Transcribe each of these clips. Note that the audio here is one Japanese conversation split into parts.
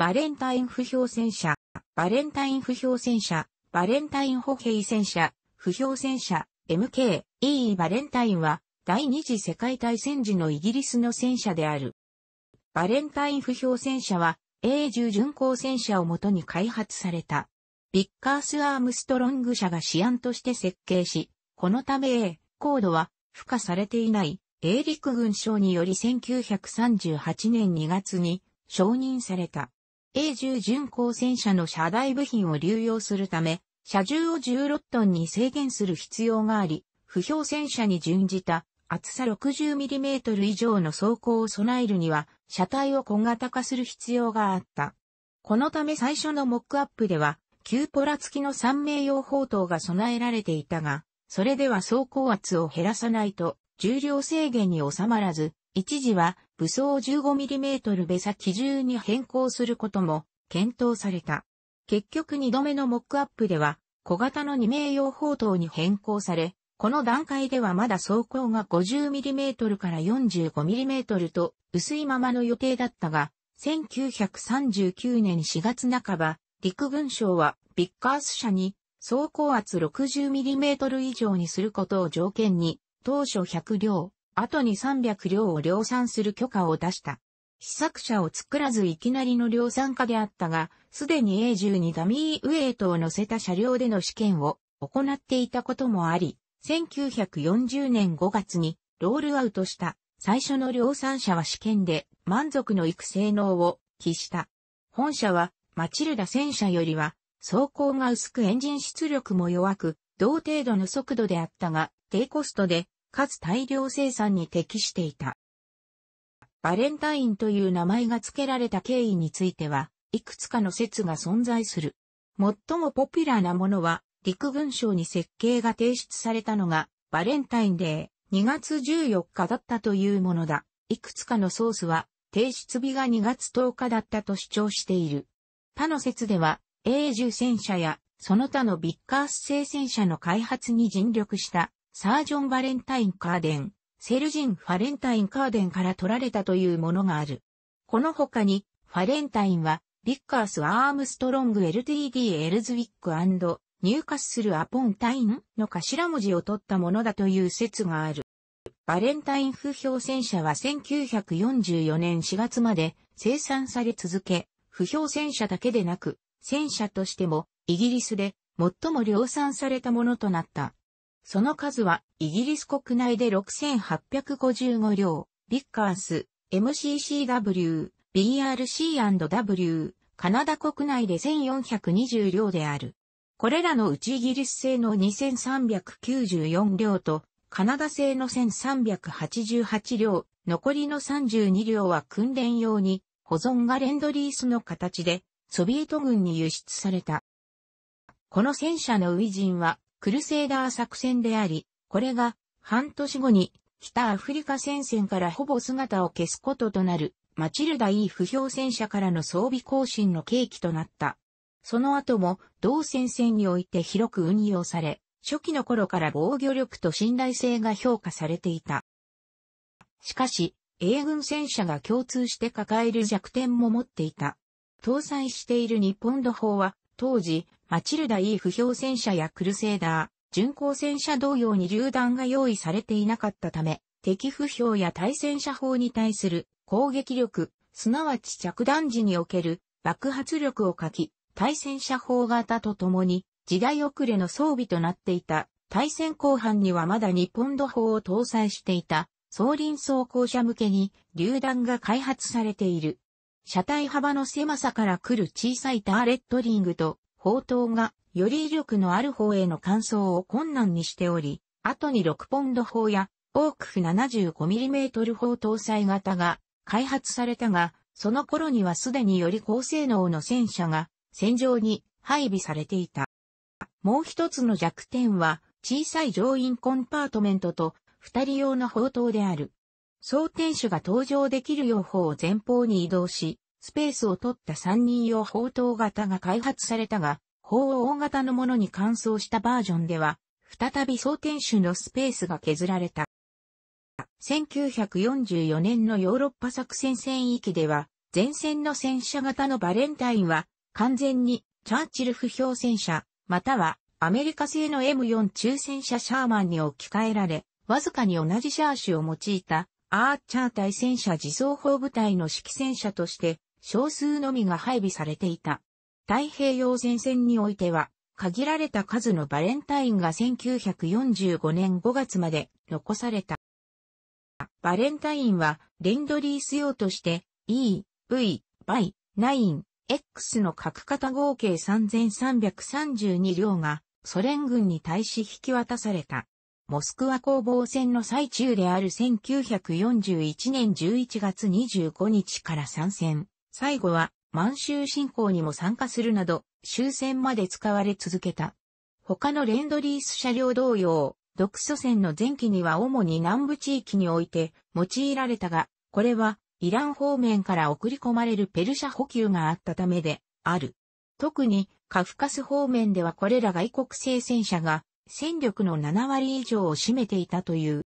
バレンタイン不評戦車、バレンタイン不評戦車、バレンタイン歩兵戦車、不評戦車、MK、E e バレンタインは、第二次世界大戦時のイギリスの戦車である。バレンタイン不評戦車は、A10 巡航戦車をもとに開発された。ビッカース・アームストロング社が試案として設計し、このため A コードは付加されていない英陸軍省により1938年2月に承認された。A10 巡航戦車の車台部品を流用するため、車重を16トンに制限する必要があり、不評戦車に準じた厚さ 60mm 以上の装甲を備えるには、車体を小型化する必要があった。このため最初のモックアップでは、旧ポラ付きの3名用砲塔が備えられていたが、それでは走行圧を減らさないと、重量制限に収まらず、一時は武装 15mm ベサ基準に変更することも検討された。結局2度目のモックアップでは小型の2名用砲塔に変更され、この段階ではまだ走行が 50mm から 45mm と薄いままの予定だったが、1939年4月半ば、陸軍省はビッカース社に走行圧 60mm 以上にすることを条件に、当初100両、後に300両を量産する許可を出した。試作車を作らずいきなりの量産化であったが、すでに A10 にダミーウェイトを乗せた車両での試験を行っていたこともあり、1940年5月にロールアウトした最初の量産車は試験で満足のいく性能を期した。本車はマチルダ戦車よりは走行が薄くエンジン出力も弱く、同程度の速度であったが、低コストでかつ大量生産に適していた。バレンタインという名前が付けられた経緯については、いくつかの説が存在する。最もポピュラーなものは、陸軍省に設計が提出されたのが、バレンタインデー、2月14日だったというものだ。いくつかのソースは、提出日が2月10日だったと主張している。他の説では、A 住戦車や、その他のビッカース製戦車の開発に尽力したサージョン・バレンタイン・カーデン、セルジン・ファレンタイン・カーデンから取られたというものがある。この他に、ファレンタインは、リッカース・アームストロング LTD エルズウィックニューカッスル・アポンタインの頭文字を取ったものだという説がある。バレンタイン不評戦車は1944年4月まで生産され続け、不評戦車だけでなく、戦車としてもイギリスで最も量産されたものとなった。その数はイギリス国内で6855両、ビッカース、MCCW、BRC&W、カナダ国内で1420両である。これらのうちイギリス製の2394両と、カナダ製の1388両、残りの32両は訓練用に、保存がレンドリースの形で、ソビエト軍に輸出された。この戦車のジンはクルセーダー作戦であり、これが半年後に北アフリカ戦線からほぼ姿を消すこととなるマチルダ E 不評戦車からの装備更新の契機となった。その後も同戦線において広く運用され、初期の頃から防御力と信頼性が評価されていた。しかし、英軍戦車が共通して抱える弱点も持っていた。搭載している日本土砲は当時、マチルダ E 不評戦車やクルセーダー、巡航戦車同様に榴弾が用意されていなかったため、敵不評や対戦車砲に対する攻撃力、すなわち着弾時における爆発力を欠き、対戦車砲型とともに時代遅れの装備となっていた。対戦後半にはまだ日本土砲を搭載していた、総輪装甲車向けに榴弾が開発されている。車体幅の狭さから来る小さいターレットリングと砲塔がより威力のある砲への換装を困難にしており、後に6ポンド砲やオークフ 75mm 砲搭載型が開発されたが、その頃にはすでにより高性能の戦車が戦場に配備されていた。もう一つの弱点は小さい乗員コンパートメントと二人用の砲塔である。総天守が登場できる用法を前方に移動し、スペースを取った三人用砲塔型が開発されたが、砲を大型のものに換装したバージョンでは、再び総天守のスペースが削られた。1944年のヨーロッパ作戦戦域では、前線の戦車型のバレンタインは、完全にチャーチル不評戦車、またはアメリカ製の M4 中戦車シャーマンに置き換えられ、わずかに同じシャシュを用いたアーチャー対戦車自走砲部隊の指揮戦車として少数のみが配備されていた。太平洋戦線においては、限られた数のバレンタインが1945年5月まで残された。バレンタインは、レンドリース用として、E、V、Y、9、X の各型合計3332両が、ソ連軍に対し引き渡された。モスクワ攻防戦の最中である1941年11月25日から参戦。最後は満州侵攻にも参加するなど終戦まで使われ続けた。他のレンドリース車両同様、独ソ戦の前期には主に南部地域において用いられたが、これはイラン方面から送り込まれるペルシャ補給があったためである。特にカフカス方面ではこれら外国製戦車が戦力の7割以上を占めていたという。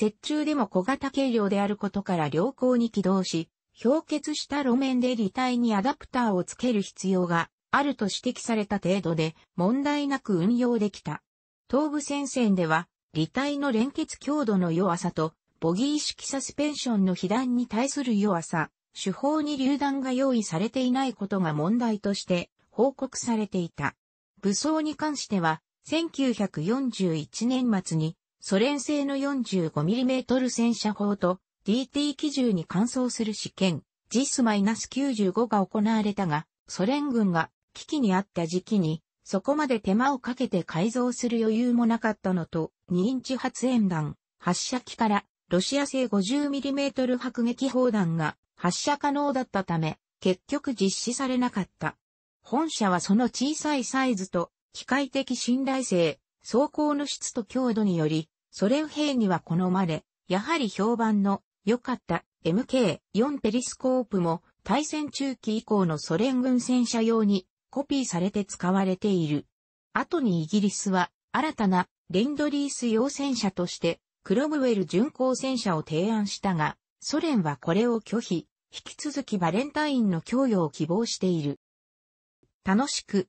雪中でも小型軽量であることから良好に起動し、氷結した路面で履体にアダプターをつける必要があると指摘された程度で問題なく運用できた。東部戦線では、履体の連結強度の弱さと、ボギー式サスペンションの被弾に対する弱さ、手法に榴弾が用意されていないことが問題として報告されていた。武装に関しては、1941年末にソ連製の 45mm 戦車砲と DT 機銃に換装する試験 JIS-95 が行われたが、ソ連軍が危機にあった時期に、そこまで手間をかけて改造する余裕もなかったのと、2インチ発煙弾、発射機からロシア製 50mm 迫撃砲弾が発射可能だったため、結局実施されなかった。本社はその小さいサイズと機械的信頼性、走行の質と強度により、ソ連兵には好まれ、やはり評判の良かった MK4 ペリスコープも対戦中期以降のソ連軍戦車用にコピーされて使われている。後にイギリスは新たなレンドリース用戦車としてクロムウェル巡航戦車を提案したが、ソ連はこれを拒否、引き続きバレンタインの供与を希望している。楽しく